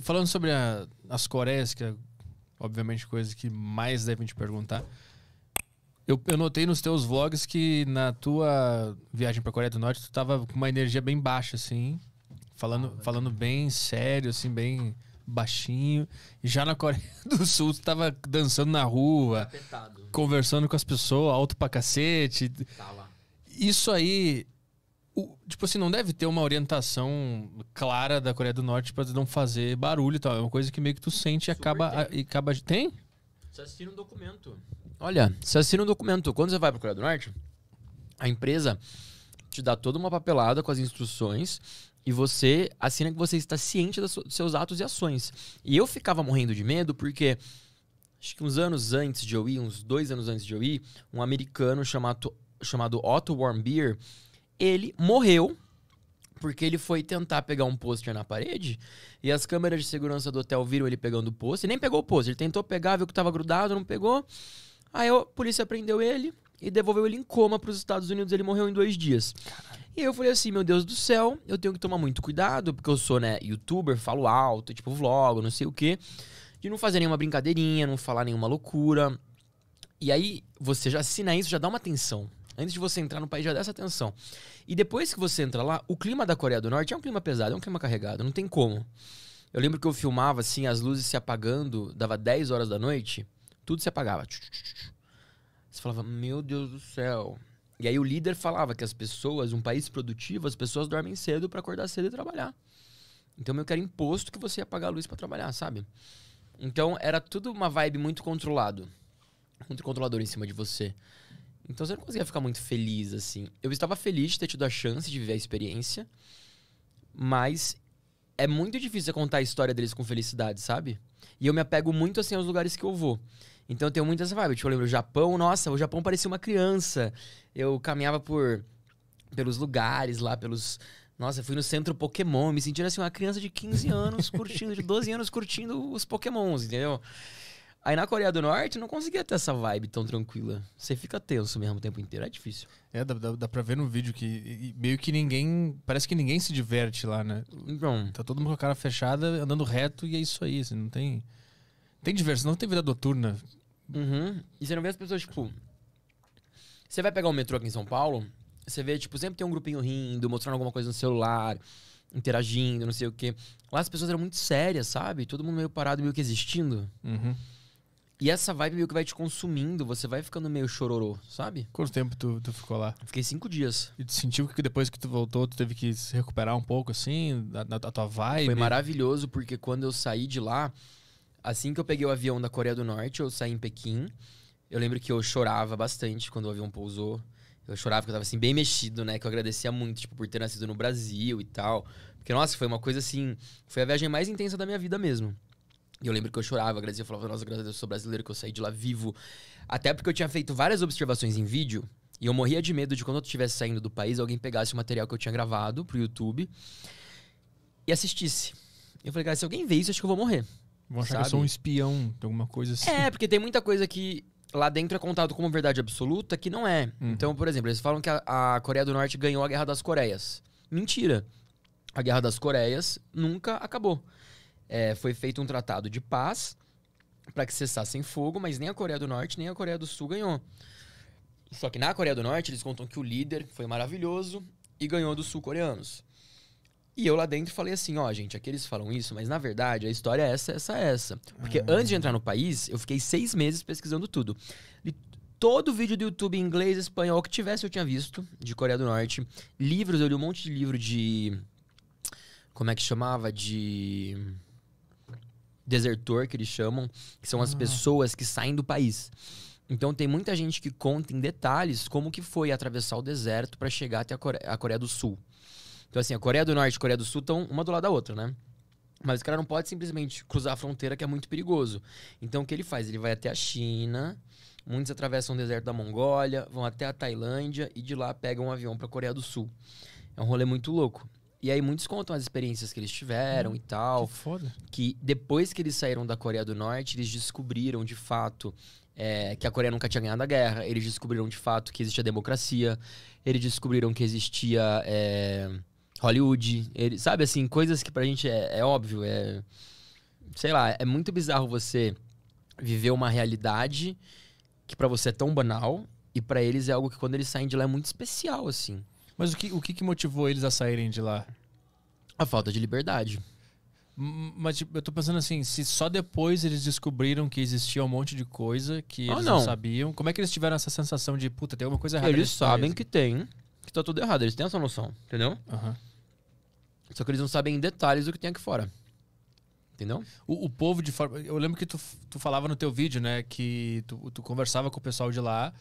Falando sobre a, as Coreias, que é obviamente coisa que mais devem te perguntar. Eu, eu notei nos teus vlogs que na tua viagem para Coreia do Norte tu tava com uma energia bem baixa, assim. Falando, ah, falando bem sério, assim, bem baixinho. E já na Coreia do Sul tu tava dançando na rua, Apetado. conversando com as pessoas, alto pra cacete. Tá lá. Isso aí o, tipo assim, não deve ter uma orientação clara da Coreia do Norte para não fazer barulho e tal. É uma coisa que meio que tu sente e acaba. Tem. A, e acaba... tem? Você assina um documento. Olha, você assina um documento. Quando você vai para a Coreia do Norte, a empresa te dá toda uma papelada com as instruções e você assina que você está ciente dos seus atos e ações. E eu ficava morrendo de medo porque acho que uns anos antes de eu ir, uns dois anos antes de eu ir, um americano chamado, chamado Otto Warmbier ele morreu porque ele foi tentar pegar um pôster na parede e as câmeras de segurança do hotel viram ele pegando o pôster. Nem pegou o pôster, ele tentou pegar, viu que estava grudado, não pegou. Aí a polícia prendeu ele e devolveu ele em coma para os Estados Unidos. Ele morreu em dois dias. Caralho. E eu falei assim, meu Deus do céu, eu tenho que tomar muito cuidado, porque eu sou, né, youtuber, falo alto, tipo vlog, não sei o quê, de não fazer nenhuma brincadeirinha, não falar nenhuma loucura. E aí, você já assina isso, já dá uma atenção Antes de você entrar no país, já dá essa atenção. E depois que você entra lá, o clima da Coreia do Norte é um clima pesado, é um clima carregado, não tem como. Eu lembro que eu filmava assim, as luzes se apagando, dava 10 horas da noite, tudo se apagava. Você falava, meu Deus do céu. E aí o líder falava que as pessoas, um país produtivo, as pessoas dormem cedo para acordar cedo e trabalhar. Então eu quero imposto que você ia pagar a luz para trabalhar, sabe? Então era tudo uma vibe muito controlado. Muito controlador em cima de você. Então você não conseguia ficar muito feliz, assim. Eu estava feliz de ter tido a chance de viver a experiência, mas é muito difícil contar a história deles com felicidade, sabe? E eu me apego muito, assim, aos lugares que eu vou. Então eu tenho muito essa vibe. Tipo, eu lembro o Japão, nossa, o Japão parecia uma criança. Eu caminhava por pelos lugares lá, pelos. Nossa, eu fui no centro Pokémon, me sentindo assim, uma criança de 15 anos curtindo, de 12 anos curtindo os Pokémons, entendeu? Aí na Coreia do Norte não conseguia ter essa vibe tão tranquila. Você fica tenso mesmo o tempo inteiro, é difícil. É, dá, dá, dá pra ver no vídeo que e, meio que ninguém. Parece que ninguém se diverte lá, né? Então. Tá todo mundo com a cara fechada, andando reto e é isso aí. Assim, não tem. Tem diversão, não tem vida noturna. Uhum. E você não vê as pessoas, tipo. Você vai pegar o um metrô aqui em São Paulo, você vê, tipo, sempre tem um grupinho rindo, mostrando alguma coisa no celular, interagindo, não sei o quê. Lá as pessoas eram muito sérias, sabe? Todo mundo meio parado, meio que existindo. Uhum. E essa vibe meio que vai te consumindo, você vai ficando meio chororô, sabe? Quanto tempo tu, tu ficou lá? Fiquei cinco dias. E tu sentiu que depois que tu voltou, tu teve que se recuperar um pouco, assim, da, tua vibe? Foi maravilhoso, porque quando eu saí de lá, assim que eu peguei o avião da Coreia do Norte, eu saí em Pequim. Eu lembro que eu chorava bastante quando o avião pousou. Eu chorava porque eu tava assim, bem mexido, né? Que eu agradecia muito, tipo, por ter nascido no Brasil e tal. Porque, nossa, foi uma coisa assim. Foi a viagem mais intensa da minha vida mesmo. E eu lembro que eu chorava, agradecia, eu falava, nossa, graças a Deus, eu sou brasileiro, que eu saí de lá vivo. Até porque eu tinha feito várias observações em vídeo, e eu morria de medo de quando eu estivesse saindo do país, alguém pegasse o material que eu tinha gravado pro YouTube e assistisse. Eu falei, cara, se alguém vê isso, acho que eu vou morrer. Vão achar que eu sou um espião, tem alguma coisa assim. É, porque tem muita coisa que lá dentro é contado como verdade absoluta que não é. Uhum. Então, por exemplo, eles falam que a, a Coreia do Norte ganhou a Guerra das Coreias. Mentira. A Guerra das Coreias nunca acabou é, foi feito um tratado de paz para que cessassem fogo, mas nem a Coreia do Norte nem a Coreia do Sul ganhou. Só que na Coreia do Norte eles contam que o líder foi maravilhoso e ganhou dos sul-coreanos. E eu lá dentro falei assim, ó, gente, aqueles falam isso, mas na verdade a história é essa, essa, essa. Porque ah. antes de entrar no país, eu fiquei seis meses pesquisando tudo. todo vídeo do YouTube em inglês, espanhol, que tivesse eu tinha visto, de Coreia do Norte. Livros, eu li um monte de livro de. Como é que chamava? De desertor, que eles chamam, que são as ah. pessoas que saem do país. Então tem muita gente que conta em detalhes como que foi atravessar o deserto para chegar até a Coreia, a Coreia, do Sul. Então assim, a Coreia do Norte e a Coreia do Sul estão uma do lado da outra, né? Mas o cara não pode simplesmente cruzar a fronteira que é muito perigoso. Então o que ele faz? Ele vai até a China, muitos atravessam o deserto da Mongólia, vão até a Tailândia e de lá pegam um avião para a Coreia do Sul. É um rolê muito louco. E aí muitos contam as experiências que eles tiveram hum, e tal. Que foda. Que depois que eles saíram da Coreia do Norte, eles descobriram de fato é, que a Coreia nunca tinha ganhado a guerra. Eles descobriram de fato que existia democracia. Eles descobriram que existia é, Hollywood. eles sabe assim, coisas que pra gente é, é óbvio, é. Sei lá, é muito bizarro você viver uma realidade que para você é tão banal e para eles é algo que quando eles saem de lá é muito especial, assim. Mas o que, o que, que motivou eles a saírem de lá? A falta de liberdade. Mas tipo, eu tô pensando assim, se só depois eles descobriram que existia um monte de coisa que ah, eles ah, não. não. sabiam, como é que eles tiveram essa sensação de, puta, tem alguma coisa errada? Eles sabem país? que tem, que tá tudo errado, eles têm essa noção, entendeu? Uhum. Só que eles não sabem em detalhes o que tem aqui fora. Entendeu? O, o povo de forma. Eu lembro que tu, tu falava no teu vídeo, né? Que tu, tu conversava com o pessoal de lá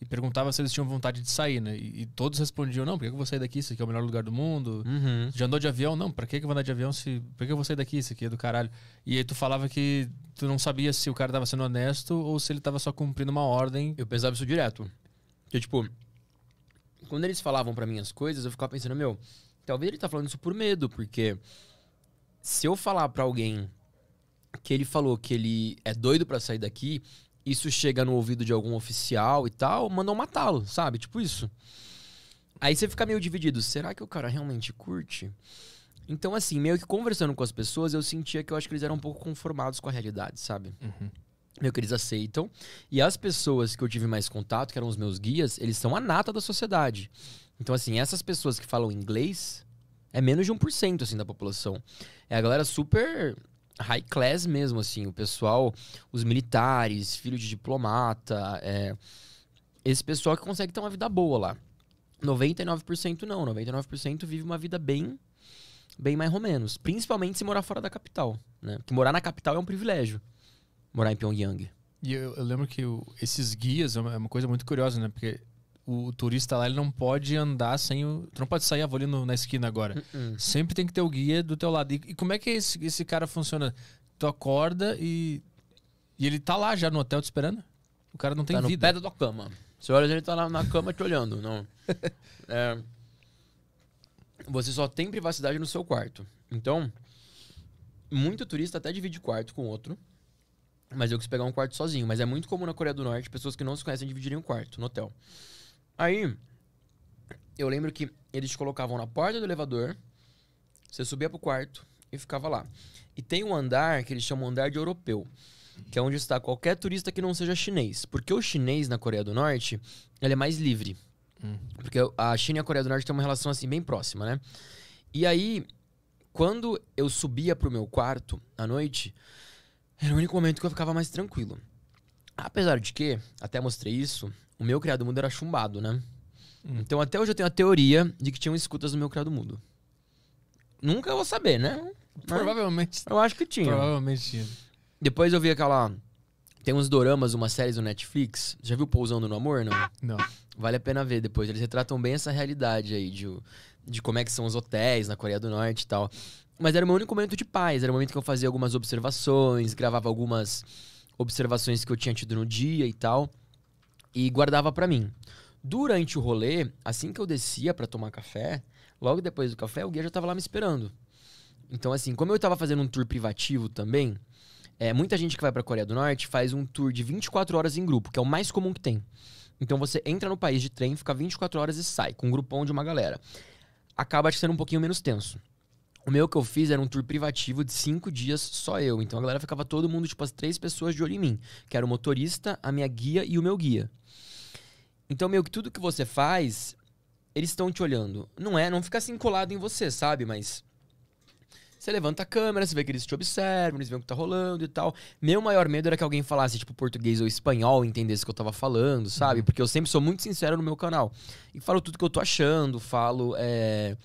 e perguntava se eles tinham vontade de sair, né? E, e todos respondiam: não, por que eu vou sair daqui? Isso aqui é o melhor lugar do mundo. Uhum. Já andou de avião? Não, pra que eu vou andar de avião? Se... Por que eu vou sair daqui? Isso aqui é do caralho. E aí tu falava que tu não sabia se o cara tava sendo honesto ou se ele tava só cumprindo uma ordem. Eu pensava isso direto. Que tipo, quando eles falavam para mim as coisas, eu ficava pensando: meu, talvez ele tá falando isso por medo, porque se eu falar para alguém que ele falou que ele é doido para sair daqui, isso chega no ouvido de algum oficial e tal, mandam matá-lo, sabe? Tipo isso. Aí você fica meio dividido. Será que o cara realmente curte? Então, assim, meio que conversando com as pessoas, eu sentia que eu acho que eles eram um pouco conformados com a realidade, sabe? Uhum. Meio que eles aceitam. E as pessoas que eu tive mais contato, que eram os meus guias, eles são a nata da sociedade. Então, assim, essas pessoas que falam inglês é menos de 1%, assim, da população. É a galera super high class mesmo, assim. O pessoal, os militares, filho de diplomata, é, esse pessoal que consegue ter uma vida boa lá. 99% não, 99% vive uma vida bem bem mais ou menos, principalmente se morar fora da capital, né? Porque morar na capital é um privilégio. Morar em Pyongyang. E eu, eu lembro que o, esses guias é uma, é uma coisa muito curiosa, né? Porque o turista lá ele não pode andar sem o. Tu não pode sair, avolindo vou ali na esquina agora. Uh -uh. Sempre tem que ter o guia do teu lado. E, e, como é que esse, esse cara funciona? Tu acorda e. E ele tá lá já no hotel te esperando? O cara não tem tá vida. no pé da tua cama. Você olha, ele tá lá na cama te olhando. Não. É, você só tem privacidade no seu quarto. Então, muito turista até divide quarto com outro. Mas eu quis pegar um quarto sozinho. Mas é muito comum na Coreia do Norte pessoas que não se conhecem dividirem um quarto no hotel. Aí, eu lembro que eles colocavam na porta do elevador, você subia pro quarto e ficava lá. E tem um andar que eles chamam andar de europeu, que é onde está qualquer turista que não seja chinês. Porque o chinês na Coreia do Norte, ele é mais livre. Hum. Porque a China e a Coreia do Norte têm uma relação assim bem próxima, né? E aí, quando eu subia pro meu quarto à noite, era o único momento que eu ficava mais tranquilo. Apesar de que, até mostrei isso, o meu criado mundo era chumbado, né? Hum. Então até hoje eu tenho a teoria de que tinham escutas no meu criado mundo. Nunca vou saber, né? Mas Provavelmente. Eu acho que tinha. Provavelmente tinha. Depois eu vi aquela. Tem uns doramas, umas séries do Netflix. Já viu Pousando no Amor, não? Não. Vale a pena ver depois. Eles retratam bem essa realidade aí de, de como é que são os hotéis na Coreia do Norte e tal. Mas era o meu único momento de paz. Era o momento que eu fazia algumas observações, gravava algumas observações que eu tinha tido no dia e tal e guardava para mim. Durante o rolê, assim que eu descia para tomar café, logo depois do café, o guia já tava lá me esperando. Então, assim, como eu tava fazendo um tour privativo também, é, muita gente que vai pra Coreia do Norte faz um tour de 24 horas em grupo, que é o mais comum que tem. Então você entra no país de trem, fica 24 horas e sai, com um grupão de uma galera. Acaba sendo um pouquinho menos tenso. O meu que eu fiz era um tour privativo de cinco dias só eu. Então a galera ficava todo mundo, tipo, as três pessoas de olho em mim. Que era o motorista, a minha guia e o meu guia. Então, meio que tudo que você faz, eles estão te olhando. Não é, não fica assim colado em você, sabe? Mas. Você levanta a câmera, você vê que eles te observam, eles veem o que tá rolando e tal. Meu maior medo era que alguém falasse, tipo, português ou espanhol, entendesse o que eu tava falando, sabe? Uhum. Porque eu sempre sou muito sincero no meu canal. E falo tudo que eu tô achando, falo. É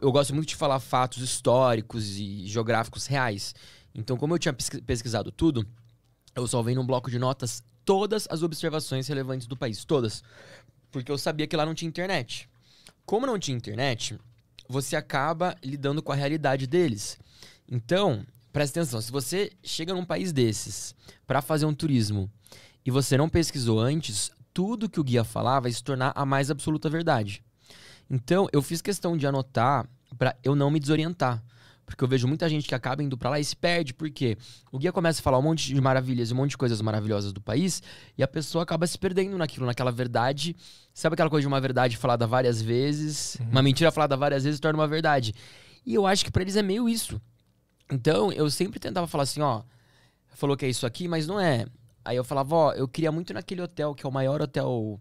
eu gosto muito de falar fatos históricos e geográficos reais. Então, como eu tinha pesquisado tudo, eu salvei num bloco de notas todas as observações relevantes do país, todas. Porque eu sabia que lá não tinha internet. Como não tinha internet, você acaba lidando com a realidade deles. Então, presta atenção, se você chega num país desses para fazer um turismo e você não pesquisou antes, tudo que o guia falar vai se tornar a mais absoluta verdade. Então, eu fiz questão de anotar para eu não me desorientar. Porque eu vejo muita gente que acaba indo para lá e se perde, porque o guia começa a falar um monte de maravilhas e um monte de coisas maravilhosas do país, e a pessoa acaba se perdendo naquilo, naquela verdade. Sabe aquela coisa de uma verdade falada várias vezes? Uhum. Uma mentira falada várias vezes torna uma verdade. E eu acho que para eles é meio isso. Então, eu sempre tentava falar assim, ó, falou que é isso aqui, mas não é. Aí eu falava, ó, eu queria muito naquele hotel, que é o maior hotel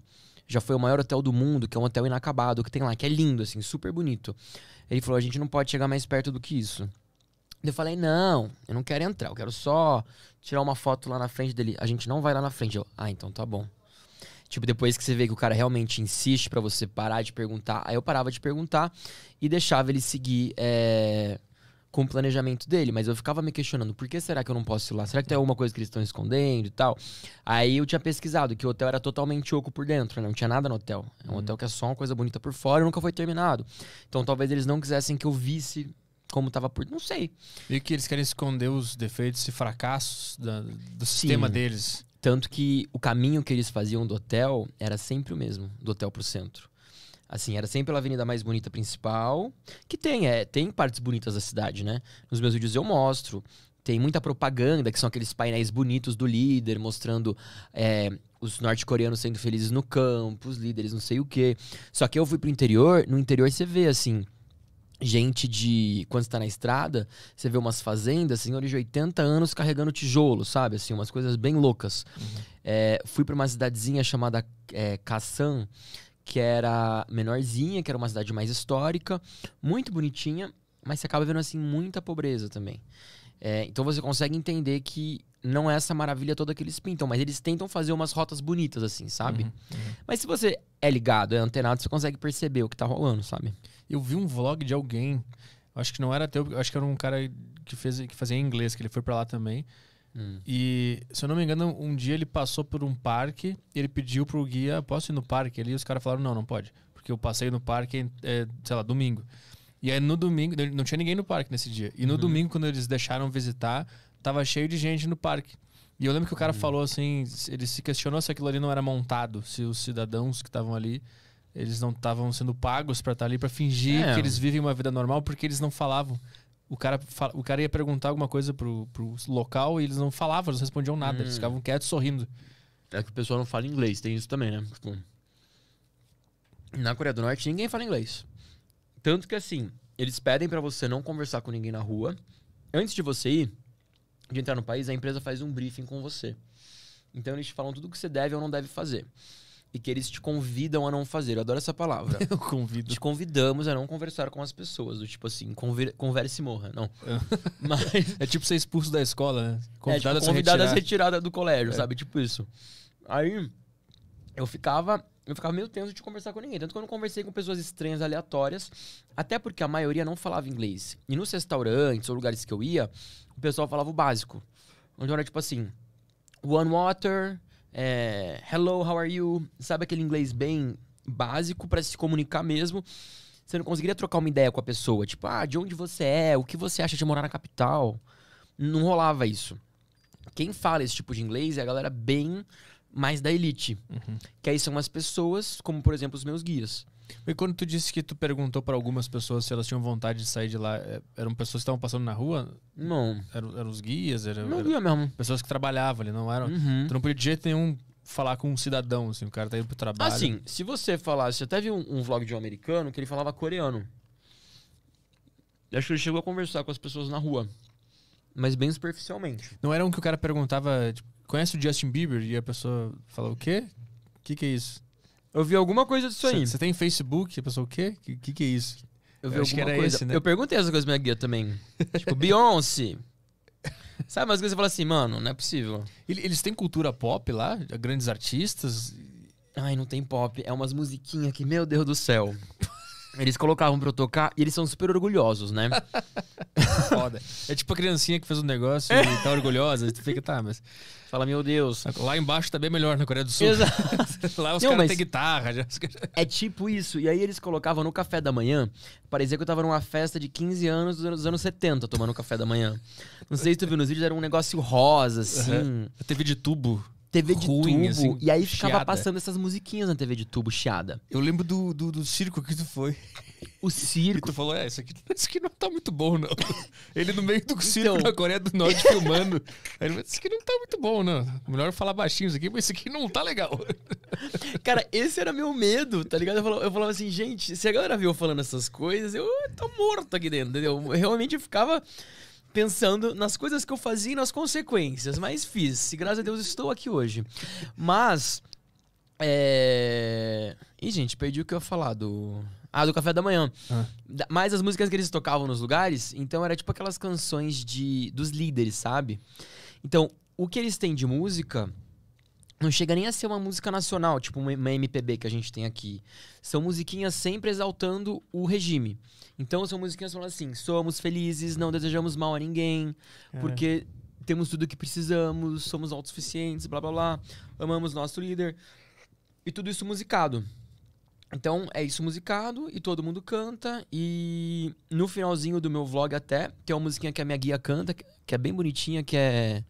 já foi o maior hotel do mundo, que é um hotel inacabado que tem lá, que é lindo, assim, super bonito. Ele falou: a gente não pode chegar mais perto do que isso. Eu falei, não, eu não quero entrar, eu quero só tirar uma foto lá na frente dele. A gente não vai lá na frente. Eu, ah, então tá bom. Tipo, depois que você vê que o cara realmente insiste para você parar de perguntar, aí eu parava de perguntar e deixava ele seguir é, com o planejamento dele, mas eu ficava me questionando, por que será que eu não posso ir lá? Será que tem é. alguma coisa que eles estão escondendo e tal? Aí eu tinha pesquisado que o hotel era totalmente oco por dentro, né? não tinha nada no hotel. É um hum. hotel que é só uma coisa bonita por fora e nunca foi terminado. Então talvez eles não quisessem que eu visse como estava por. Não sei. E que eles querem esconder os defeitos e fracassos da, do sistema deles. Tanto que o caminho que eles faziam do hotel era sempre o mesmo, do hotel pro centro. Assim, era sempre pela avenida mais bonita principal, que tem, é, tem partes bonitas da cidade, né? Nos meus vídeos eu mostro. Tem muita propaganda, que são aqueles painéis bonitos do líder, mostrando é, os norte-coreanos sendo felizes no campo, os líderes não sei o quê. Só que eu fui pro interior, no interior você vê, assim, gente de. Quando está na estrada, você vê umas fazendas, senhores de 80 anos carregando tijolo, sabe? Assim, umas coisas bem loucas. Uhum. É, fui para uma cidadezinha chamada é, Kassan, que era menorzinha, que era uma cidade mais histórica, muito bonitinha, mas você acaba vendo assim muita pobreza também. É, então você consegue entender que não é essa maravilha toda que eles pintam, mas eles tentam fazer umas rotas bonitas, assim, sabe? Uhum, uhum. Mas se você é ligado, é antenado, você consegue perceber o que tá rolando, sabe? Eu vi um vlog de alguém, acho que não era teu, acho que era um cara que, fez, que fazia inglês, que ele foi para lá também. Hum. E, se eu não me engano, um dia ele passou por um parque e ele pediu pro guia, posso ir no parque ali? Os caras falaram, não, não pode. Porque eu passei no parque, é, é, sei lá, domingo. E aí no domingo, não tinha ninguém no parque nesse dia. E no uhum. domingo, quando eles deixaram visitar, tava cheio de gente no parque. E eu lembro que o cara uhum. falou assim, ele se questionou se aquilo ali não era montado, se os cidadãos que estavam ali, eles não estavam sendo pagos para estar tá ali, para fingir é. que eles vivem uma vida normal, porque eles não falavam o cara, o cara ia perguntar alguma coisa pro, pro local e eles não falavam, eles não respondiam nada, hum. eles ficavam quietos sorrindo. É que o pessoal não fala inglês, tem isso também, né? Tipo, na Coreia do Norte ninguém fala inglês. Tanto que assim, eles pedem para você não conversar com ninguém na rua. Antes de você ir, de entrar no país, a empresa faz um briefing com você. Então eles te falam tudo o que você deve ou não deve fazer e que eles te convidam a não fazer. Eu adoro essa palavra. Eu convido. Te convidamos a não conversar com as pessoas. Do tipo assim, conver converse e morra. Não. É. Mas... é tipo ser expulso da escola, né? É, convidado, é, tipo, convidado a ser retirada do colégio, é. sabe? Tipo isso. Aí eu ficava. Eu ficava meio tenso de conversar com ninguém. Tanto que eu não conversei com pessoas estranhas, aleatórias. Até porque a maioria não falava inglês. E nos restaurantes ou lugares que eu ia, o pessoal falava o básico. Onde então, era tipo assim: one water, é, hello, how are you? Sabe aquele inglês bem básico para se comunicar mesmo. Você não conseguiria trocar uma ideia com a pessoa, tipo, ah, de onde você é? O que você acha de morar na capital? Não rolava isso. Quem fala esse tipo de inglês é a galera bem mais da elite. Uhum. Que aí são as pessoas, como por exemplo os meus guias. E quando tu disse que tu perguntou para algumas pessoas se elas tinham vontade de sair de lá, é, eram pessoas que estavam passando na rua? Não. Eram, eram os guias? Era, não, era guia mesmo. Pessoas que trabalhavam ali, não eram. Uhum. Tu não podia de jeito nenhum falar com um cidadão, assim, o cara tá indo pro trabalho. Assim, se você falasse, até vi um, um, vlog de um americano que ele falava coreano. acho que ele chegou a conversar com as pessoas na rua. Mas bem superficialmente. Não era um que o cara perguntava, tipo, conhece o Justin Bieber? E a pessoa falou, o quê? O que, que é isso? Eu vi alguma coisa disso aí. Você tem Facebook? A pessoa, o quê? O que, que, que, é isso? Eu vi eu acho que era coisa. Esse, né? Eu perguntei essa coisa pra minha guia também. tipo, Beyoncé. Sabe, mas você fala assim, mano, não é possível. Eles têm cultura pop lá? Grandes artistas? Ai, não tem pop. É umas musiquinhas que, meu Deus do céu. Eles colocavam pra eu tocar e eles são super orgulhosos, né? Foda. É tipo a criancinha que fez um negócio e tá orgulhosa. Tu fica, tá, mas... Fala, meu Deus. Lá embaixo tá bem melhor na Coreia do Sul. Exato. Lá os caras têm guitarra. Já... é tipo isso. E aí eles colocavam no café da manhã. Parecia que eu tava numa festa de 15 anos dos anos, 70 tomando café da manhã. Não sei se tu viu nos vídeos, era um negócio rosa, assim. Uhum. TV de tubo. TV de Ruim, tubo. Assim, e aí ficava chiada. passando essas musiquinhas na TV de tubo, chiada. Eu lembro do, do, do circo que tu foi. O circo. E tu falou, é, isso aqui, isso aqui não tá muito bom, não. Ele no meio do então... circo na Coreia do Norte filmando. Aí ele falou, isso aqui não tá muito bom, não. Melhor eu falar baixinho isso aqui, mas isso aqui não tá legal. Cara, esse era meu medo, tá ligado? Eu falava, eu falava assim, gente, se a galera viu eu falando essas coisas, eu tô morto aqui dentro, entendeu? Eu realmente ficava pensando nas coisas que eu fazia e nas consequências, mas fiz. E graças a Deus estou aqui hoje. Mas. É. Ih, gente, perdi o que eu ia falar do. Ah, do café da manhã. Ah. Mas as músicas que eles tocavam nos lugares, então era tipo aquelas canções de dos líderes, sabe? Então, o que eles têm de música não chega nem a ser uma música nacional, tipo uma MPB que a gente tem aqui. São musiquinhas sempre exaltando o regime. Então são musiquinhas falando assim: somos felizes, não desejamos mal a ninguém, é. porque temos tudo o que precisamos, somos autossuficientes, blá blá blá, amamos nosso líder. E tudo isso musicado. Então é isso musicado e todo mundo canta. E no finalzinho do meu vlog até, tem uma musiquinha que a minha guia canta, que é bem bonitinha, que é.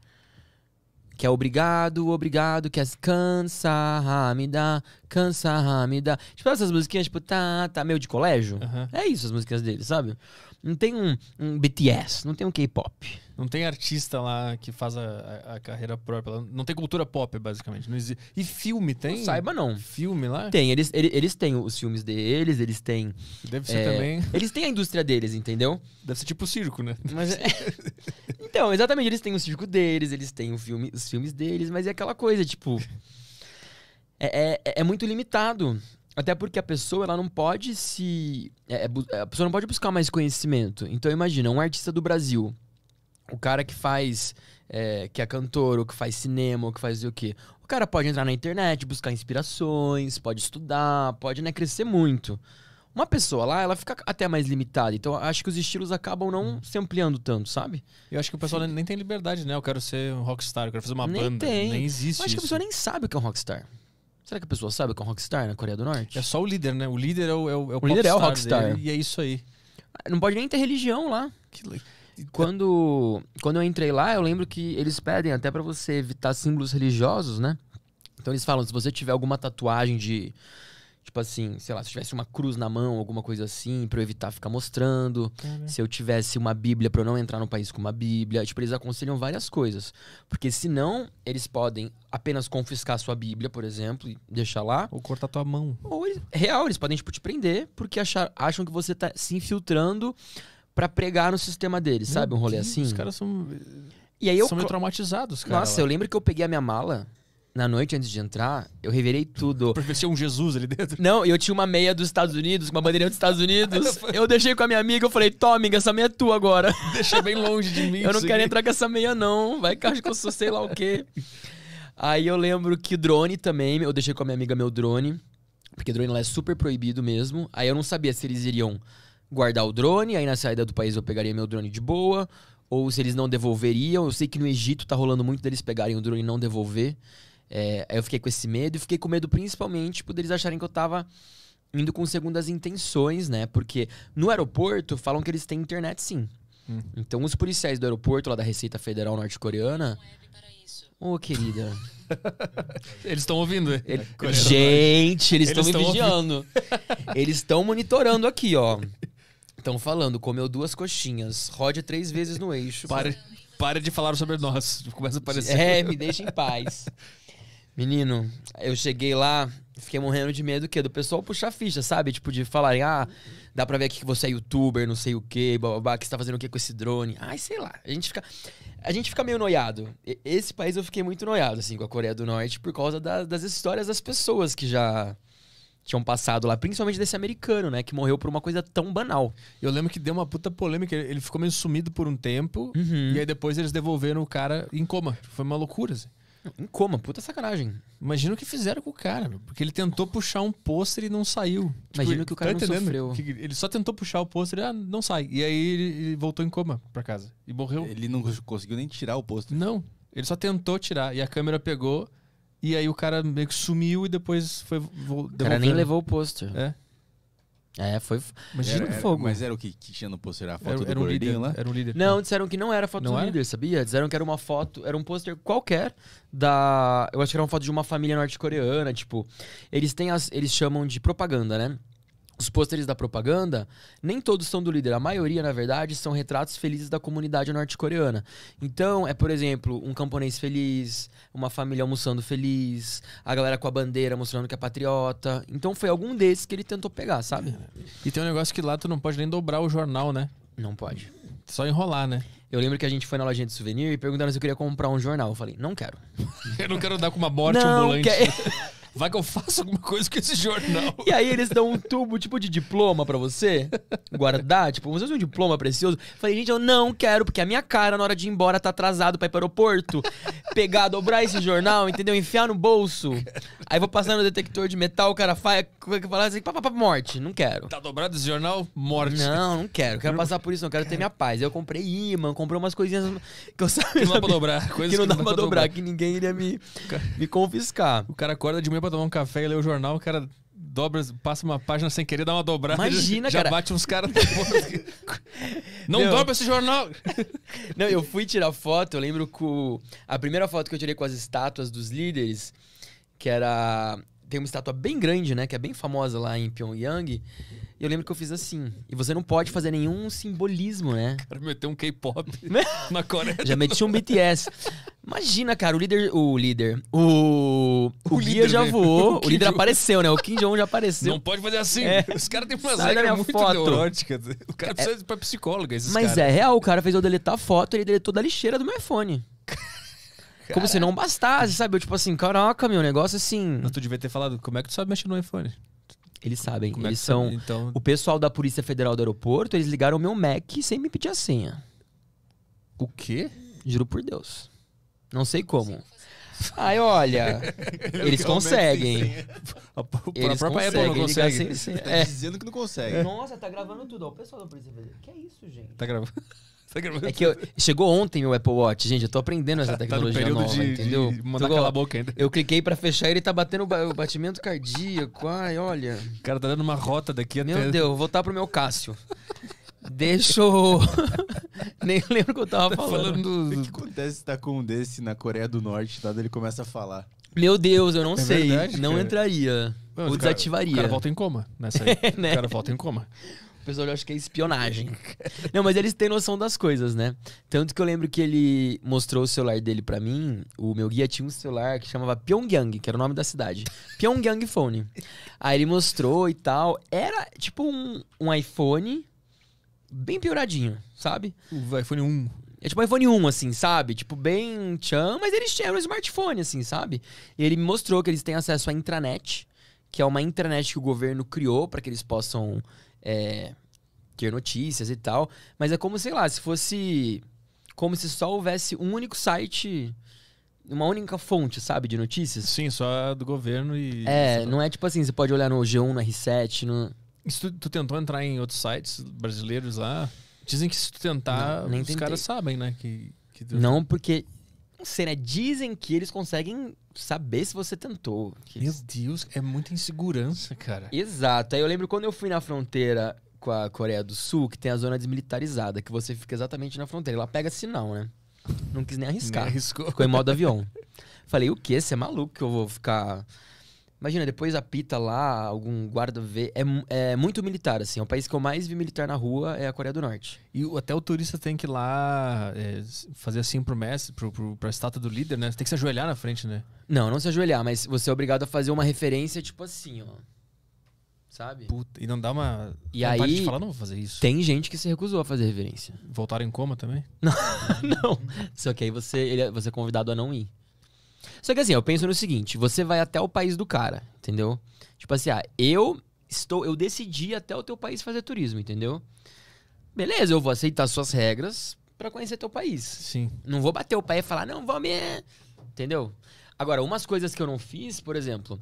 Que é obrigado, obrigado, que as é cansa, me dá, Cansa, me dá. Tipo, essas musiquinhas, tipo, tá, tá, meio de colégio. Uhum. É isso as músicas dele, sabe? Não tem um, um BTS, não tem um K-pop. Não tem artista lá que faz a, a, carreira própria. Não tem cultura pop, basicamente. Não existe. E filme tem? Não saiba, não. Filme lá? Tem. Eles, eles, eles têm os filmes deles, eles têm. Deve ser é, também. Eles têm a indústria deles, entendeu? Deve ser tipo circo, né? Mas, é... então, exatamente. Eles têm o circo deles, eles têm o filme, os filmes deles, mas é aquela coisa, tipo é, é, é muito limitado. Até porque a pessoa ela não pode se. É, é a pessoa não pode buscar mais conhecimento. Então imagina, um artista do Brasil, o cara que faz. É, que é cantor, ou que faz cinema, ou que faz o quê? O cara pode entrar na internet, buscar inspirações, pode estudar, pode né, crescer muito. Uma pessoa lá, ela fica até mais limitada. Então, acho que os estilos acabam não hum. se ampliando tanto, sabe? Eu acho que o pessoal nem tem liberdade, né? Eu quero ser um rockstar, eu quero fazer uma nem banda. Tem. Nem existe. Eu acho isso. que a pessoa nem sabe o que é um rockstar. Será que a pessoa sabe que é um rockstar na Coreia do Norte? É só o líder, né? O líder é o, é o, é o, o líder é o rockstar. Dele, e é isso aí. Ah, não pode nem ter religião lá. Que legal. Tá quando, quando eu entrei lá, eu lembro que eles pedem até para você evitar símbolos religiosos, né? Então eles falam, se você tiver alguma tatuagem de Tipo assim, sei lá, se eu tivesse uma cruz na mão, alguma coisa assim, para eu evitar ficar mostrando. Se eu tivesse uma Bíblia para eu não entrar no país com uma Bíblia. Tipo, eles aconselham várias coisas. Porque senão, eles podem apenas confiscar sua Bíblia, por exemplo, e deixar lá. Ou cortar tua mão. Ou, eles, real, eles podem, tipo, te prender, porque achar, acham que você tá se infiltrando para pregar no sistema deles, Meu sabe? Um rolê Deus, assim. Os caras são. Eh, e aí eu, meio traumatizados, cara. Nossa, lá. eu lembro que eu peguei a minha mala na noite antes de entrar, eu revirei tudo. Profecia um Jesus ali dentro? Não, eu tinha uma meia dos Estados Unidos, uma bandeirinha dos Estados Unidos. eu deixei com a minha amiga, eu falei, Tommy, essa meia é tua agora. Deixa bem longe de mim. eu não quero entrar com essa meia, não. Vai que acho que eu sou sei lá o quê. Aí eu lembro que drone também, eu deixei com a minha amiga meu drone, porque drone lá é super proibido mesmo. Aí eu não sabia se eles iriam guardar o drone, aí na saída do país eu pegaria meu drone de boa, ou se eles não devolveriam. Eu sei que no Egito tá rolando muito deles pegarem o drone e não devolver. É, eu fiquei com esse medo e fiquei com medo principalmente por eles acharem que eu tava indo com segundas intenções, né? Porque no aeroporto falam que eles têm internet sim. Hum. Então os policiais do aeroporto lá da Receita Federal norte-coreana. É Ô, oh, querida. Eles estão ouvindo. Ele... É, Gente, eles estão me vigiando. eles estão monitorando aqui, ó. Estão falando, comeu duas coxinhas, rode três vezes no eixo. Para, para de falar sobre nós. Começa a aparecer. É, me deixa em paz. Menino, eu cheguei lá, fiquei morrendo de medo do quê? Do pessoal puxar ficha, sabe? Tipo, de falarem, ah, dá pra ver aqui que você é youtuber, não sei o quê, babá, que você tá fazendo o quê com esse drone. Ai, sei lá. A gente fica, a gente fica meio noiado. Esse país eu fiquei muito noiado, assim, com a Coreia do Norte, por causa da, das histórias das pessoas que já tinham passado lá, principalmente desse americano, né, que morreu por uma coisa tão banal. Eu lembro que deu uma puta polêmica, ele ficou meio sumido por um tempo, uhum. e aí depois eles devolveram o cara em coma. Foi uma loucura, assim. Em coma, puta sacanagem. Imagina o que fizeram com o cara, meu, porque ele tentou puxar um pôster e não saiu. Tipo, Imagina tipo, que o cara tá não sofreu. Que ele só tentou puxar o pôster e ah, não sai. E aí ele, ele voltou em coma pra casa e morreu. Ele não conseguiu nem tirar o pôster. Não, ele só tentou tirar e a câmera pegou e aí o cara meio que sumiu e depois foi... O cara nem levou o pôster. É. É, foi. Imagina era, fogo. Mas era o que, que tinha no pôster? A foto era, do era um líder, lá? Era um líder. Não, disseram que não era foto não do era? líder, sabia? Disseram que era uma foto, era um pôster qualquer da. Eu acho que era uma foto de uma família norte-coreana, tipo. Eles têm as. Eles chamam de propaganda, né? Os pôsteres da propaganda, nem todos são do líder. A maioria, na verdade, são retratos felizes da comunidade norte-coreana. Então, é, por exemplo, um camponês feliz, uma família almoçando feliz, a galera com a bandeira mostrando que é patriota. Então, foi algum desses que ele tentou pegar, sabe? É, né? E tem um negócio que lá tu não pode nem dobrar o jornal, né? Não pode. Só enrolar, né? Eu lembro que a gente foi na lojinha de souvenir e perguntaram se eu queria comprar um jornal. Eu falei, não quero. eu não quero dar com uma morte não ambulante. Vai que eu faço alguma coisa com esse jornal. E aí eles dão um tubo, tipo, de diploma para você guardar. Tipo, vocês têm um diploma precioso? Falei, gente, eu não quero, porque a minha cara na hora de ir embora tá atrasado pra ir pro aeroporto. Pegar, dobrar esse jornal, entendeu? Enfiar no bolso. Aí vou passar no detector de metal, o cara faz, é fala assim, papapá, morte. Não quero. Tá dobrado esse jornal? Morte. Não, não quero. Quero passar por isso, não quero ter minha paz. Aí eu comprei imã, comprei umas coisinhas que eu sabia. Que não dá pra dobrar. que não, dá, pra dobrar, que ninguém iria me, me confiscar. O cara acorda de manhã pra tomar um café e ler o jornal, o cara dobra, passa uma página sem querer, dá uma dobrada. Imagina, já, cara. Já bate uns caras. não Meu... dobra esse jornal! não, eu fui tirar foto, eu lembro que a primeira foto que eu tirei com as estátuas dos líderes, que era tem uma estátua bem grande, né? Que é bem famosa lá em Pyongyang. E eu lembro que eu fiz assim. E você não pode fazer nenhum simbolismo, né? O cara meteu um K-pop na Coreia. Já meti um BTS. Imagina, cara, o líder. O líder. O. O, o líder, já voou. O, o líder apareceu, né? O Kim Jong já apareceu. Não pode fazer assim. É. Os caras têm fazer regras muito foto. O cara é. precisa é. ir pra psicóloga, esses Mas é real, o cara fez eu deletar a foto e ele deletou da lixeira do meu iPhone. Como se não bastasse, sabe? Eu, tipo assim, caraca, meu negócio assim. Não, tu devia ter falado, como é que tu sabe mexer no iPhone? Eles sabem, como é eles é são. Sabe? Então... O pessoal da Polícia Federal do Aeroporto, eles ligaram o meu Mac sem me pedir a senha. O quê? Juro por Deus. Não sei como. Ai, olha, eles conseguem. A, eles própria Apple não consegue. Sem, sem, tá é. dizendo que não consegue. Nossa, tá gravando tudo. Ó, o pessoal da Polícia Federal. Que é isso, gente? Tá gravando. É que eu, chegou ontem meu Apple Watch, gente, eu tô aprendendo essa tecnologia tá no nova, de, entendeu? De mandar então, boca ainda. Eu cliquei para fechar e ele tá batendo o batimento cardíaco. Ai, olha. O cara tá dando uma rota daqui meu até Meu Deus, vou voltar pro meu Cássio. Deixa eu. Nem lembro o que eu tava tá falando. falando O que acontece se tá com um desse na Coreia do Norte, tá? ele começa a falar. Meu Deus, eu não é sei. Verdade, não cara. entraria. Não, desativaria. O cara volta em coma nessa aí. né? O cara volta em coma eu acho que é espionagem. Não, mas eles têm noção das coisas, né? Tanto que eu lembro que ele mostrou o celular dele para mim. O meu guia tinha um celular que chamava Pyongyang, que era o nome da cidade. Pyongyang Phone. Aí ele mostrou e tal. Era tipo um, um iPhone bem pioradinho, sabe? O iPhone 1. É tipo um iPhone 1, assim, sabe? Tipo, bem tchan, mas eles tinham um smartphone, assim, sabe? E ele me mostrou que eles têm acesso à intranet, que é uma intranet que o governo criou para que eles possam é, ter notícias e tal. Mas é como, sei lá, se fosse. Como se só houvesse um único site uma única fonte, sabe, de notícias. Sim, só do governo e. É, tá. não é tipo assim, você pode olhar no G1, no R7, no. Tu, tu, tentou entrar em outros sites brasileiros lá? Dizem que se tu tentar, não, os tentei. caras sabem, né? Que, que tu... Não, porque. Não sei, né? Dizem que eles conseguem saber se você tentou. Meu Deus, é muita insegurança, cara. Exato. Aí eu lembro quando eu fui na fronteira com a Coreia do Sul que tem a zona desmilitarizada, que você fica exatamente na fronteira. ela pega sinal, né? Não quis nem arriscar. Nem arriscou. Ficou em modo avião. Falei, o quê? Você é maluco que eu vou ficar. Imagina, depois apita lá, algum guarda vê. É, é muito militar, assim. É o país que eu mais vi militar na rua é a Coreia do Norte. E até o turista tem que ir lá é, fazer assim pro mestre, pro, pro, pra estátua do líder, né? Tem que se ajoelhar na frente, né? Não, não se ajoelhar, mas você é obrigado a fazer uma referência, tipo assim, ó sabe? Puta, e não dá uma e aí, de falar, não vou fazer isso. Tem gente que se recusou a fazer reverência. Voltaram em coma também? Não, Só que aí você, ele, é, você é convidado a não ir. Só que assim, eu penso no seguinte, você vai até o país do cara, entendeu? Tipo assim, ah, eu estou, eu decidi até o teu país fazer turismo, entendeu? Beleza, eu vou aceitar suas regras para conhecer teu país. Sim. Não vou bater o pé e falar, não, vamos me... Entendeu? Agora, umas coisas que eu não fiz, por exemplo,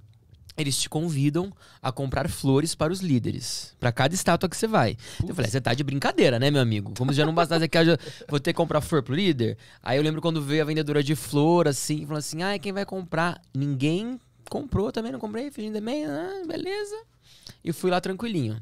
eles te convidam a comprar flores para os líderes, para cada estátua que você vai. Então eu falei, ah, você tá de brincadeira, né, meu amigo? Como já não bastasse aqui, vou ter que comprar flor pro líder. Aí eu lembro quando veio a vendedora de flor, assim, falou assim, ah, quem vai comprar? Ninguém comprou, também não comprei, fingindo também, ah, beleza. E fui lá tranquilinho.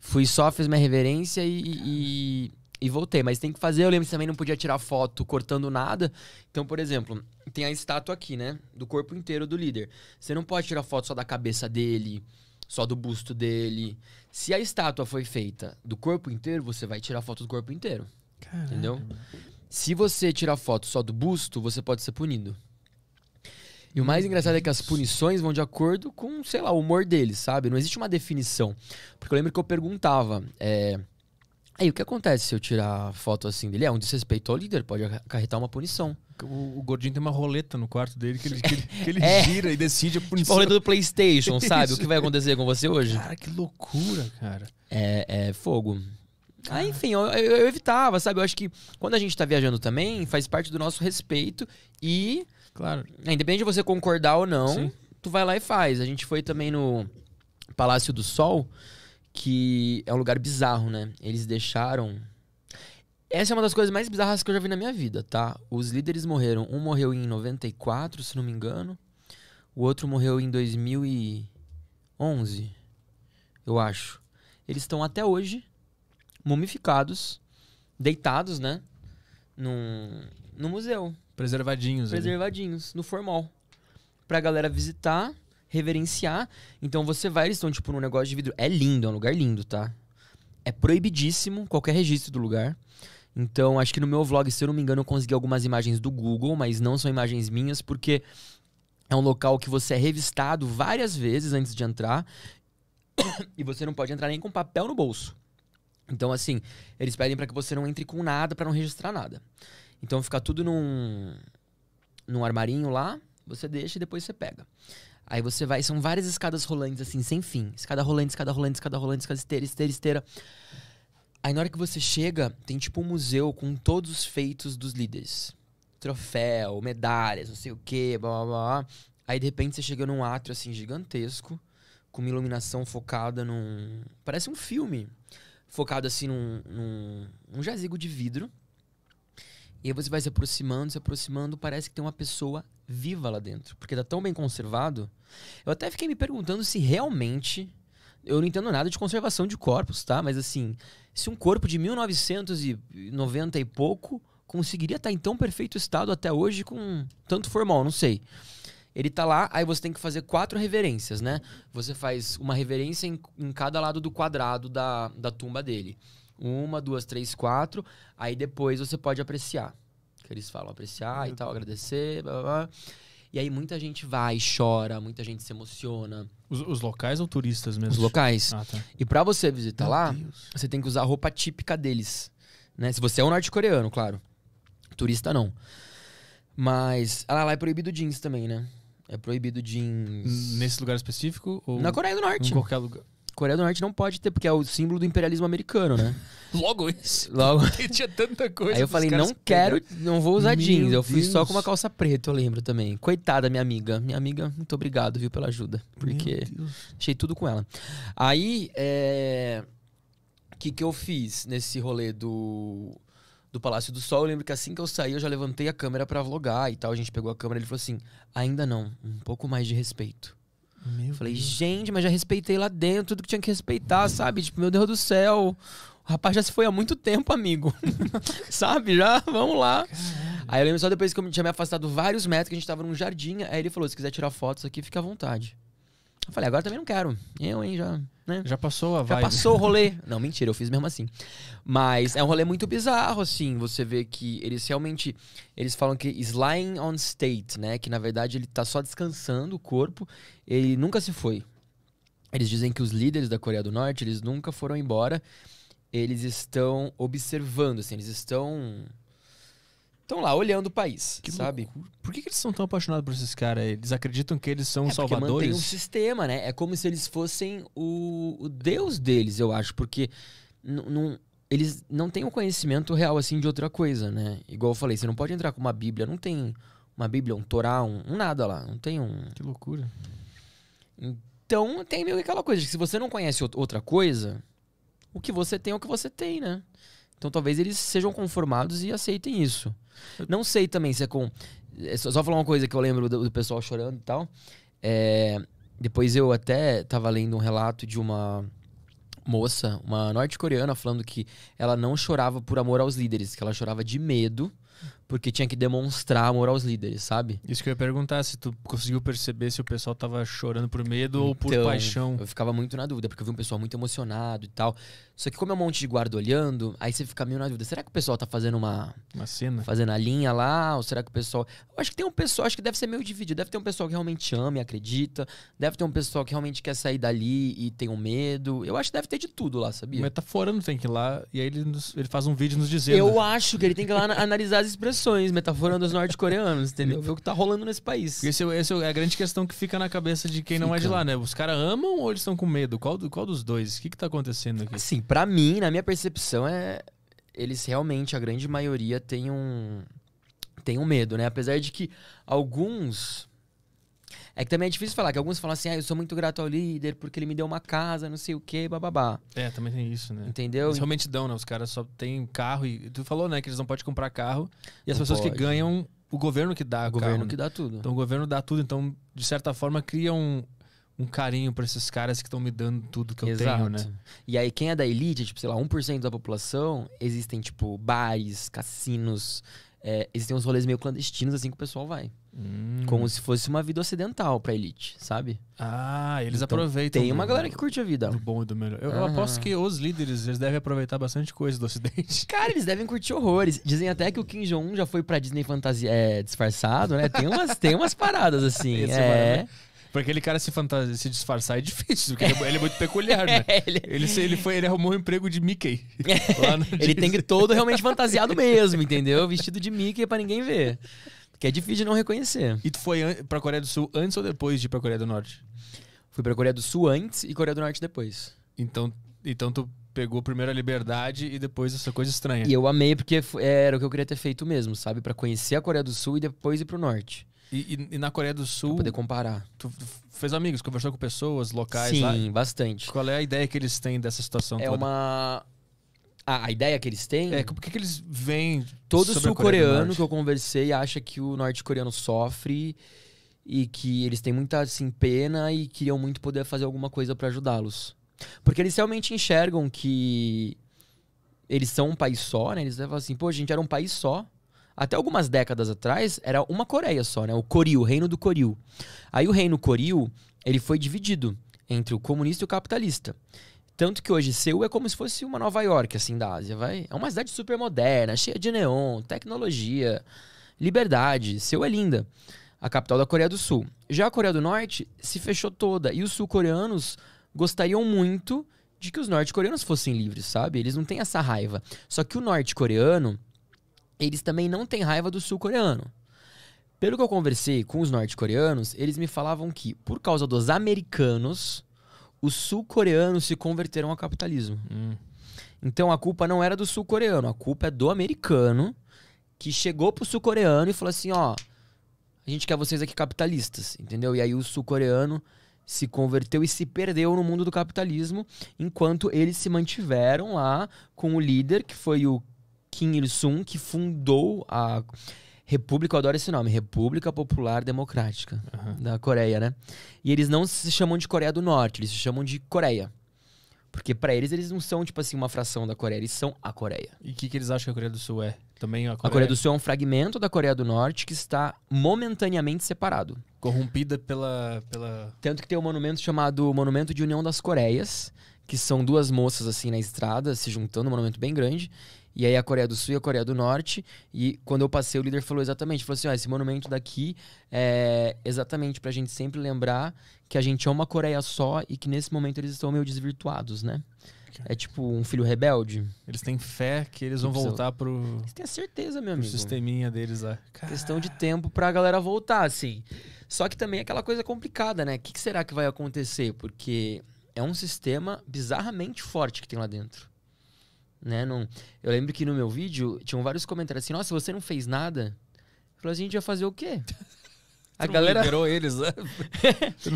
Fui só, fiz minha reverência e, e, e voltei. Mas tem que fazer, eu lembro que também não podia tirar foto cortando nada. Então, por exemplo, tem a estátua aqui, né? Do corpo inteiro do líder. Você não pode tirar foto só da cabeça dele, só do busto dele. Se a estátua foi feita do corpo inteiro, você vai tirar foto do corpo inteiro. Caramba. Entendeu? Se você tirar foto só do busto, você pode ser punido. E o mais engraçado é que as punições vão de acordo com, sei lá, o humor deles, sabe? Não existe uma definição. Porque eu lembro que eu perguntava. É, Aí o que acontece se eu tirar foto assim dele? É um desrespeito ao líder, pode acarretar uma punição. O, o gordinho tem uma roleta no quarto dele que ele, que ele, que ele é. gira e decide a punição. Tipo a roleta do PlayStation, sabe? o que vai acontecer com você hoje? Cara, que loucura, cara. É, é fogo. Ah, enfim, eu, eu, evitava, sabe? Eu acho que quando a gente tá viajando também, faz parte do nosso respeito e. Claro. É, independente de você concordar ou não, Sim. tu vai lá e faz. A gente foi também no Palácio do Sol que é um lugar bizarro, né? Eles deixaram. Essa é uma das coisas mais bizarras que eu já vi na minha vida, tá? Os líderes morreram. Um morreu em 94, se não me engano. O outro morreu em 2011, eu acho. Eles estão até hoje mumificados, deitados, né? Num, no museu. Preservadinhos. Preservadinhos, ali. no formal. Pra galera visitar reverenciar. Então você vai, eles estão, tipo, num negócio de vidro. É lindo, é um lugar lindo, tá? É proibidíssimo qualquer registro do lugar. Então, acho que no meu vlog, se eu não me engano, eu consegui algumas imagens do Google, mas não são imagens minhas, porque é um local que você é revistado várias vezes antes de entrar. e você não pode entrar nem com papel no bolso. Então, assim, eles pedem para que você não entre com nada, para não registrar nada. Então, fica tudo num, num armarinho lá, você deixa e depois você pega. Aí você vai, são várias escadas rolantes, assim, sem fim. Escada rolante, escada rolante, escada rolante, escada esteira, esteira, esteira. Aí na hora que você chega, tem tipo um museu com todos os feitos dos líderes. Troféu, medalhas, não sei o quê, blá blá blá. Aí de repente você chega num átrio, assim, gigantesco, com uma iluminação focada num. Parece um filme. Focado assim num, num um jazigo de vidro. E aí você vai se aproximando, se aproximando, parece que tem uma pessoa viva lá dentro, porque tá tão bem conservado. Eu até fiquei me perguntando se realmente. Eu não entendo nada de conservação de corpos, tá? Mas assim, se um corpo de 1990 e pouco conseguiria estar tá em tão perfeito estado até hoje com tanto formal, não sei. Ele tá lá, aí você tem que fazer quatro reverências, né? Você faz uma reverência em, em cada lado do quadrado da, da tumba dele. Uma, duas, três, quatro. Aí depois você pode apreciar que eles falam apreciar e tal, agradecer, blá, blá, blá. E aí muita gente vai, chora, muita gente se emociona. Os, os locais ou turistas mesmo? Os locais. Ah, tá. E para você visitar Meu lá, Deus. você tem que usar a roupa típica deles. Né? Se você é um norte-coreano, claro. Turista não. Mas ah, lá é proibido jeans também, né? É proibido jeans. Nesse lugar específico? Ou... Na Coreia do Norte. Em qualquer lugar. Coreia do Norte não pode ter, porque é o símbolo do imperialismo americano, né? Logo isso. Logo. Porque tinha tanta coisa. Aí eu falei, não quero, pegar. não vou usar Meu jeans. Eu fui Deus. só com uma calça preta, eu lembro também. Coitada, minha amiga. Minha amiga, muito obrigado, viu, pela ajuda. Porque achei tudo com ela. Aí, é... Eh, o que, que eu fiz nesse rolê do do Palácio do Sol. Eu lembro que assim que eu saí, eu já levantei a câmera para vlogar e tal. A gente pegou a câmera e ele falou assim: ainda não, um pouco mais de respeito. Meu Falei, Deus. gente, mas já respeitei lá dentro tudo que tinha que respeitar, sabe? Tipo, meu Deus do céu. O rapaz já se foi há muito tempo, amigo. sabe? Já, vamos lá. Aí eu lembro só depois que eu tinha me afastado vários metros, que a gente tava num jardim. Aí ele falou: se quiser tirar fotos aqui, fica à vontade. Eu falei, agora também não quero. Eu, hein, já. Né? Já passou a vibe. Já passou o rolê. não, mentira, eu fiz mesmo assim. Mas é um rolê muito bizarro, assim. Você vê que eles realmente. Eles falam que slime on state, né? Que na verdade ele tá só descansando o corpo. Ele nunca se foi. Eles dizem que os líderes da Coreia do Norte, eles nunca foram embora. Eles estão observando, assim, eles estão estão lá olhando o país, que sabe? Loucura. Por que, que, eles são tão apaixonados por esses caras? Eles acreditam que eles são é salvadores? mantém um sistema, né? É como se eles fossem o, o deus deles, eu acho, porque eles não têm um conhecimento real assim de outra coisa, né? Igual eu falei, você não pode entrar com uma Bíblia, não tem uma Bíblia, um Torá, um, um nada lá, não tem um. Que loucura. Então tem meio que aquela coisa que se você não conhece outra coisa, o que você tem é o que você tem, né? Então talvez eles sejam conformados e aceitem isso. Não sei também se é com. É só, só falar uma coisa que eu lembro do, do pessoal chorando e tal. É, depois eu até tava lendo um relato de uma moça, uma norte-coreana, falando que ela não chorava por amor aos líderes, que ela chorava de medo porque tinha que demonstrar amor aos líderes, sabe? Isso que eu ia perguntar, se tu conseguiu perceber se o pessoal tava chorando por medo então, ou por então, paixão. Eu ficava muito na dúvida, porque eu vi um pessoal muito emocionado e tal. Só que como é um monte de guarda olhando, aí você fica meio na dúvida, será que o pessoal tá fazendo uma uma cena, fazendo a linha lá, ou será que o pessoal, eu acho que tem um pessoal, acho que deve ser meio dividido, deve ter um pessoal que realmente ama e acredita, deve ter um pessoal que realmente quer sair dali e tem um medo. Eu acho que deve ter de tudo lá, sabia? tá forando, tem que ir lá e aí ele, nos... ele faz um vídeo nos dizendo. Eu acho que ele tem que ir lá analisar as expressões expressões, metaforando os norte-coreanos, entendeu? Ver o que tá rolando nesse país. Essa é, é, é a grande questão que fica na cabeça de quem fica. não é de lá, né? Os caras amam ou eles estão com medo? Qual, qual dos dois? O que, que tá acontecendo aqui? Assim, pra mim, na minha percepção, é. Eles realmente, a grande maioria, tem um. Tem um medo, né? Apesar de que alguns é que também é difícil falar, que alguns falam assim, ah, eu sou muito grato ao líder porque ele me deu uma casa, não sei o quê, bababá. É, também tem isso, né? Entendeu? Eles realmente dão, né? Os caras só têm carro e... Tu falou, né, que eles não podem comprar carro e as não pessoas pode. que ganham... O governo que dá o, o governo carro, né? que dá tudo. Então o governo dá tudo, então de certa forma cria um, um carinho para esses caras que estão me dando tudo que eu Exato. tenho, né? E aí, quem é da elite, tipo, sei lá, 1% da população, existem, tipo, bares, cassinos, é, existem uns rolês meio clandestinos, assim, que o pessoal vai. Hum. Como se fosse uma vida ocidental pra elite, sabe? Ah, eles então, aproveitam. Tem uma galera que curte a vida. Do bom e do melhor. Eu, eu aposto que os líderes, eles devem aproveitar bastante coisa do ocidente. Cara, eles devem curtir horrores. Dizem até que o Kim Jong-un já foi pra Disney fantasia, é, disfarçado, né? Tem umas, tem umas paradas assim. Esse é. Mano. Né? Pra aquele cara se, fantasia, se disfarçar é difícil, porque ele, é, é muito peculiar, né? É, ele, ele, ele, foi, ele arrumou um emprego de Mickey. ele tem que todo realmente fantasiado mesmo, entendeu? Vestido de Mickey pra ninguém ver. Que é difícil de não reconhecer. E tu foi pra Coreia do Sul antes ou depois de ir pra Coreia do Norte? Fui pra Coreia do Sul antes e Coreia do Norte depois. Então, então tu pegou primeiro a liberdade e depois essa coisa estranha. E eu amei porque era o que eu queria ter feito mesmo, sabe? para conhecer a Coreia do Sul e depois ir pro Norte. E, e, e na Coreia do Sul. Pra poder comparar. Tu fez amigos, conversou com pessoas locais Sim, lá. Sim, bastante. Qual é a ideia que eles têm dessa situação é toda? É uma a, a ideia que eles têm. É, porque que eles vêm Todo sul-coreano que eu conversei acha que o norte-coreano sofre e que eles têm muita assim, pena e queriam muito poder fazer alguma coisa para ajudá-los. Porque eles realmente enxergam que eles são um país só, né? Eles falam assim, pô, a gente era um país só. Até algumas décadas atrás, era uma Coreia só, né? O Koryu, o reino do Koryu. Aí o reino Koryu, ele foi dividido entre o comunista e o capitalista. Tanto que hoje Seul é como se fosse uma Nova York, assim, da Ásia, vai. É uma cidade super moderna, cheia de neon, tecnologia, liberdade. Seul é linda, a capital da Coreia do Sul. Já a Coreia do Norte se fechou toda e os sul-coreanos gostariam muito de que os norte-coreanos fossem livres, sabe? Eles não têm essa raiva. Só que o norte-coreano, eles também não têm raiva do sul-coreano. Pelo que eu conversei com os norte-coreanos, eles me falavam que por causa dos americanos os sul-coreanos se converteram ao capitalismo. Hum. Então a culpa não era do sul-coreano, a culpa é do americano que chegou pro sul-coreano e falou assim, ó, a gente quer vocês aqui capitalistas, entendeu? E aí o sul-coreano se converteu e se perdeu no mundo do capitalismo, enquanto eles se mantiveram lá com o líder que foi o Kim Il Sung, que fundou a República, eu adoro esse nome, República Popular Democrática uhum. da Coreia, né? E eles não se chamam de Coreia do Norte, eles se chamam de Coreia. Porque para eles, eles não são, tipo assim, uma fração da Coreia, eles são a Coreia. E o que, que eles acham que a Coreia do Sul é? Também a Coreia... a Coreia do Sul é um fragmento da Coreia do Norte que está momentaneamente separado. Corrompida pela. pela... Tanto que tem um monumento chamado Monumento de União das Coreias, que são duas moças assim na estrada se juntando, um monumento bem grande. E aí a Coreia do Sul e a Coreia do Norte. E quando eu passei, o líder falou exatamente: falou assim, ó, esse monumento daqui é exatamente pra gente sempre lembrar que a gente é uma Coreia só e que nesse momento eles estão meio desvirtuados, né? É tipo um filho rebelde. Eles têm fé que eles vão tipo, voltar pro. Eles têm a certeza, meu amigo. sisteminha deles lá. Car... Questão de tempo pra galera voltar, assim. Só que também é aquela coisa complicada, né? O que, que será que vai acontecer? Porque é um sistema bizarramente forte que tem lá dentro. Né? Não... Eu lembro que no meu vídeo tinham vários comentários assim: nossa, você não fez nada? Eu falei, a gente vai fazer o quê? A não galera. Liberou eles, né?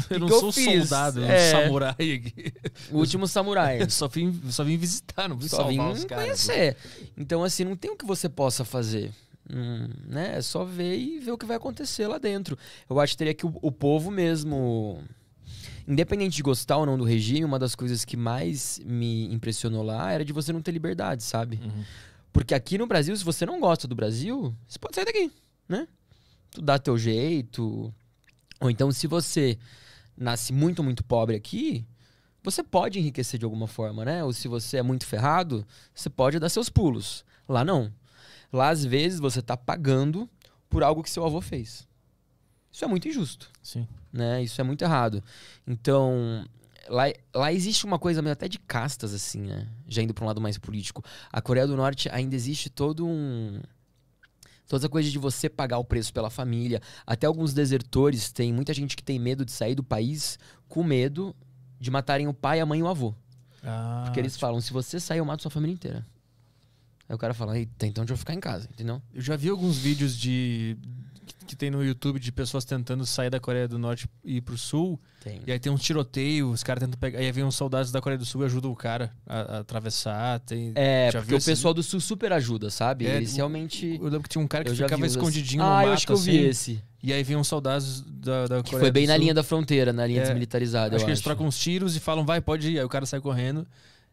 eu não que sou eu soldado, é... um samurai aqui. O último samurai. só, vim, só vim visitar, não vim só salvar vim os caras. conhecer. Então, assim, não tem o que você possa fazer. Hum, né? É só ver e ver o que vai acontecer lá dentro. Eu acho que teria que o, o povo mesmo independente de gostar ou não do regime, uma das coisas que mais me impressionou lá era de você não ter liberdade, sabe? Uhum. Porque aqui no Brasil, se você não gosta do Brasil, você pode sair daqui, né? Tu dá teu jeito. Ou então, se você nasce muito, muito pobre aqui, você pode enriquecer de alguma forma, né? Ou se você é muito ferrado, você pode dar seus pulos. Lá não. Lá, às vezes, você tá pagando por algo que seu avô fez. Isso é muito injusto. Sim né? Isso é muito errado. Então, lá, lá existe uma coisa meio até de castas, assim, né? Já indo para um lado mais político. A Coreia do Norte ainda existe todo um. Toda essa coisa de você pagar o preço pela família. Até alguns desertores, tem muita gente que tem medo de sair do país com medo de matarem o pai, a mãe e o avô. Ah, Porque eles tipo falam: se você sair, eu mato sua família inteira. Aí o cara fala: eita, então deixa eu ficar em casa, entendeu? Eu já vi alguns vídeos de que tem no YouTube de pessoas tentando sair da Coreia do Norte e ir pro Sul. Tem. E aí tem um tiroteio, os caras tentam pegar. Aí vem uns soldados da Coreia do Sul e ajudam o cara a, a atravessar. Tem, é, porque o esse... pessoal do Sul super ajuda, sabe? É, Eles realmente. Eu lembro que tinha um cara que ficava escondidinho assim. no ah, mato. Ah, acho que eu vi assim, esse. E aí vem uns soldados da, da que Foi bem na linha da fronteira, na linha é, desmilitarizada. Acho que acho. eles trocam uns tiros e falam, vai, pode ir. Aí o cara sai correndo.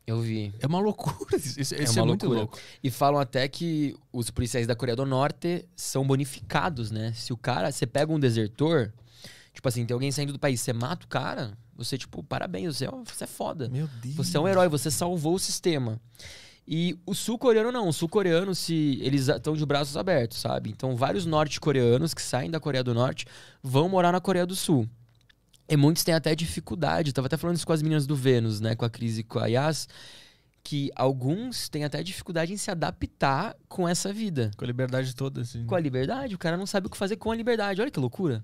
Eu vi. É uma loucura. Isso, é isso é, uma é muito loucura. louco. E falam até que os policiais da Coreia do Norte são bonificados, né? Se o cara, você pega um desertor, tipo assim, tem alguém saindo do país, você mata o cara, você, tipo, parabéns, você é, você é foda. Meu Deus. Você é um herói, você salvou o sistema. E o sul-coreano não. O sul-coreano, se eles estão de braços abertos, sabe? Então, vários norte-coreanos que saem da Coreia do Norte vão morar na Coreia do Sul. E muitos têm até dificuldade. Eu tava até falando isso com as meninas do Vênus, né? Com a crise, com a Yas. Que alguns têm até dificuldade em se adaptar com essa vida. Com a liberdade toda, assim. Com a né? liberdade. O cara não sabe o que fazer com a liberdade. Olha que loucura.